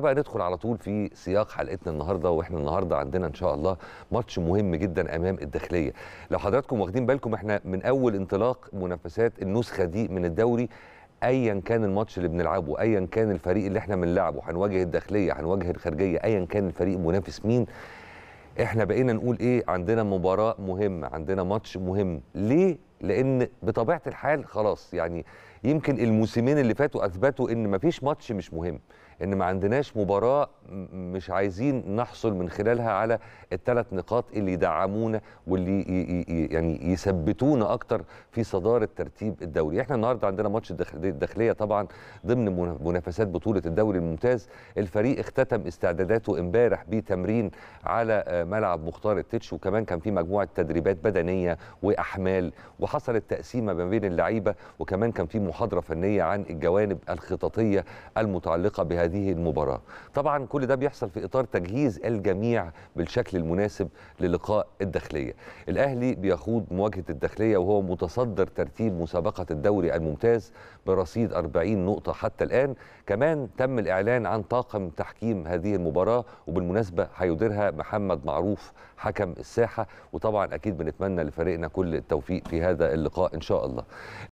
بقى ندخل على طول في سياق حلقتنا النهارده واحنا النهارده عندنا ان شاء الله ماتش مهم جدا امام الداخليه لو حضراتكم واخدين بالكم احنا من اول انطلاق منافسات النسخه دي من الدوري ايا كان الماتش اللي بنلعبه ايا كان الفريق اللي احنا بنلعبه هنواجه الداخليه هنواجه الخارجيه ايا كان الفريق منافس مين احنا بقينا نقول ايه عندنا مباراه مهمه عندنا ماتش مهم ليه لان بطبيعه الحال خلاص يعني يمكن الموسمين اللي فاتوا اثبتوا ان مفيش ماتش مش مهم ان ما عندناش مباراه مش عايزين نحصل من خلالها على الثلاث نقاط اللي يدعمونا واللي يعني يثبتونا اكتر في صداره ترتيب الدوري احنا النهارده عندنا ماتش الداخليه طبعا ضمن منافسات بطوله الدوري الممتاز الفريق اختتم استعداداته امبارح بتمرين على آه، ملعب مختار التتش وكمان كان في مجموعه تدريبات بدنيه واحمال وحصلت تقسيمه ما بين اللعيبه وكمان كان في محاضره فنيه عن الجوانب الخططيه المتعلقه بها هذه المباراة طبعا كل ده بيحصل في إطار تجهيز الجميع بالشكل المناسب للقاء الداخلية الأهلي بيخوض مواجهة الداخلية وهو متصدر ترتيب مسابقة الدوري الممتاز برصيد 40 نقطة حتى الآن كمان تم الإعلان عن طاقم تحكيم هذه المباراة وبالمناسبة هيديرها محمد معروف حكم الساحة وطبعا أكيد بنتمنى لفريقنا كل التوفيق في هذا اللقاء إن شاء الله